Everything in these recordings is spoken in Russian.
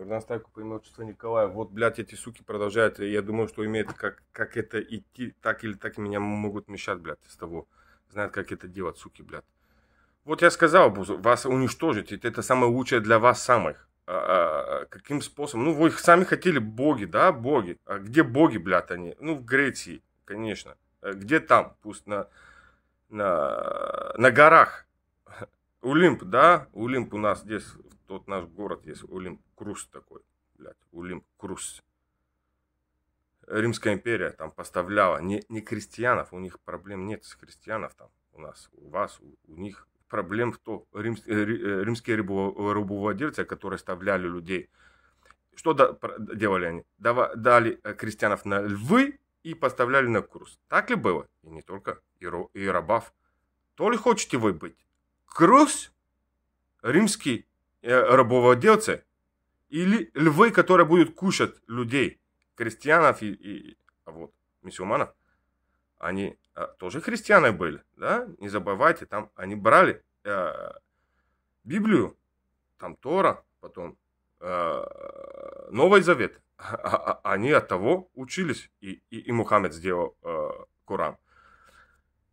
Горностайко поимел чувство Николая. Вот, блядь, эти суки продолжают. Я думаю, что имеет как, как это идти, так или так меня могут мешать, блядь, из того. Знают, как это делать, суки, блядь. Вот я сказал, вас уничтожить, это самое лучшее для вас самых. А, а, а, каким способом? Ну, вы их сами хотели боги, да, боги. А где боги, блядь, они? Ну, в Греции, конечно. А где там? Пусть на, на, на горах. Улимп, да? Улимп у нас здесь вот наш город есть, Улим Крус такой, блядь, Улим Крус. Римская империя там поставляла не, не крестьянов, у них проблем нет с крестьянов там, у нас, у вас, у, у них проблем, кто рим, э, э, римские рабовладельцы, которые оставляли людей, что до, делали они? Дава, дали э, крестьянов на львы и поставляли на курс. Так ли было? И не только, и, ро, и рабов. То ли хотите вы быть? Крус, римский Э, рабовладельцы, или львы, которые будут кушать людей, крестьянов и, и а вот, мусульманов, они а, тоже христианы были, да, не забывайте, там они брали э, Библию, там Тора, потом э, Новый Завет, а, а, они от того учились, и, и, и Мухаммед сделал э, Коран.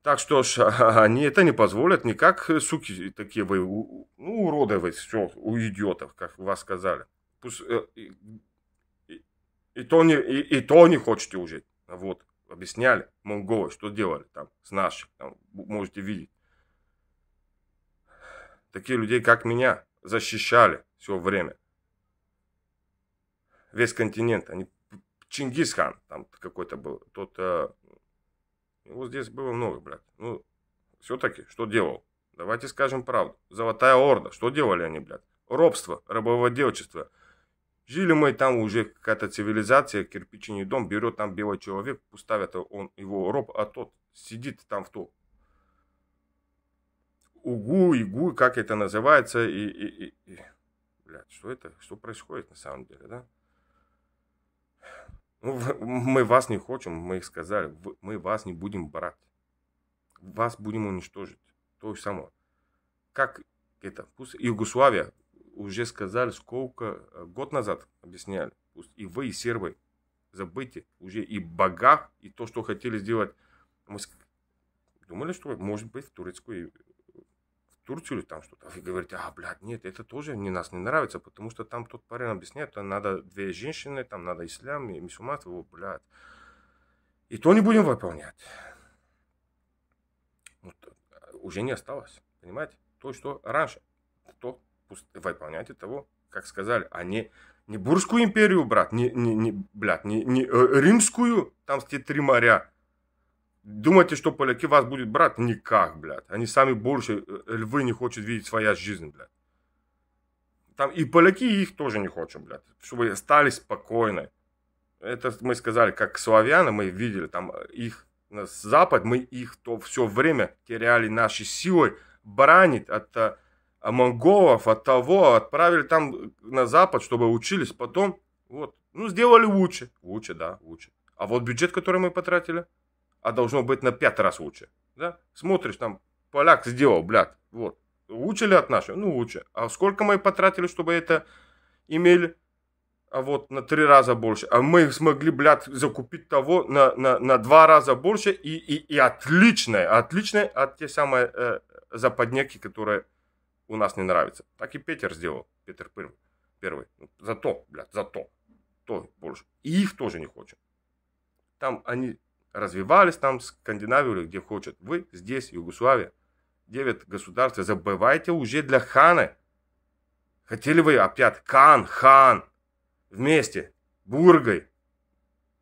Так что ж, они это не позволят никак, э, суки такие вы, ну, уроды вы, все, у идиотов, как вас сказали. Пусть, э, и, и, то не, и, и то не хочете уже. Вот, объясняли монголы, что делали там с наших, там, можете видеть. Такие людей, как меня, защищали все время. Весь континент, они Чингисхан там какой-то был, тот э, ну, вот здесь было много, блядь. Ну, все-таки, что делал? Давайте скажем правду. Золотая Орда, что делали они, блядь? Робство, рабовладельчество. Жили мы там уже какая-то цивилизация, кирпичный дом, берет там белый человек, поставит он его роб, а тот сидит там в то. Угу, игу, как это называется, и, и, и, и... Блядь, что это, что происходит на самом деле, да? ну Мы вас не хотим, мы их сказали, мы вас не будем брать. Вас будем уничтожить. То же самое. Как это? Пусть Югославия уже сказали, сколько э, год назад объясняли. Пусть и вы, и сербы, забыйте уже и бога, и то, что хотели сделать. Мы думали, что может быть в турецкую Турцию или там что-то. Вы говорите, а, блядь, нет, это тоже не нас не нравится, потому что там тот парень объясняет, там надо две женщины, там надо ислам и мусульманство, о, блядь. И то не будем выполнять. Вот, ну, э, уже не осталось, понимаете? То, что раньше, то выполняйте того, как сказали, а не, не Бурскую империю, брат, не, не, не блядь, не, не э, Римскую, там те три моря, Думаете, что поляки вас будут брать? Никак, блядь. Они сами больше э, львы не хотят видеть своя жизнь, блядь. Там и поляки их тоже не хотят, блядь. Чтобы стали спокойны. Это мы сказали, как славяны, мы видели там э, их, на э, Запад, мы их то все время теряли нашей силой бранит от а, монголов, от того, отправили там на Запад, чтобы учились потом. Вот. Ну, сделали лучше. Лучше, да, лучше. А вот бюджет, который мы потратили – а должно быть на пятый раз лучше. Да? Смотришь, там, поляк сделал, блядь, вот. Лучше ли от нашего? Ну, лучше. А сколько мы потратили, чтобы это имели? А вот на три раза больше. А мы смогли, блядь, закупить того на, на, на два раза больше и, и, и отличное, отличное от те самые э, западняки, которые у нас не нравятся. Так и Петер сделал, Петер первый. первый. Ну, зато, блядь, зато. То больше. И их тоже не хочем. Там они развивались там Скандинавию или где хочет. Вы здесь, Югославия, девять государств, забывайте уже для хана Хотели вы опять Кан, хан, вместе, Бургой,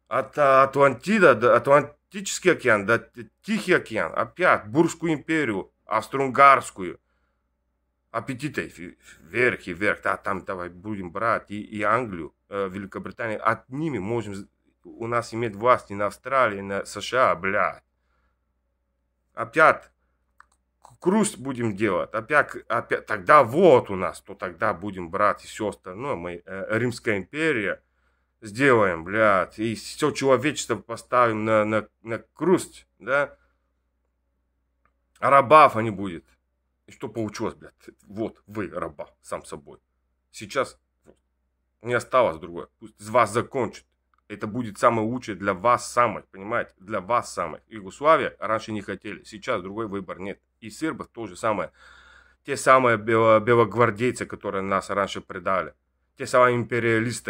от Атлантида до Атлантический океан до Тихий океан, опять Бурскую империю, Австро-Унгарскую. Аппетиты вверх и вверх, да, там давай будем брать и, и Англию, э, Великобританию, от ними можем у нас имеет власть не на Австралии, на США, бля. Опять крусть будем делать, опять, опять, тогда вот у нас, то тогда будем брать и все остальное, мы э, Римская империя сделаем, блядь, и все человечество поставим на, на, на крусть, да, а рабов не будет. И что получилось, блядь, вот вы раба сам собой. Сейчас не осталось другое, пусть из вас закончит. Это будет самое лучшее для вас самых, понимаете? Для вас самых. Югославия раньше не хотели, сейчас другой выбор нет. И сербов то же самое. Те самые бело белогвардейцы, которые нас раньше предали. Те самые империалисты,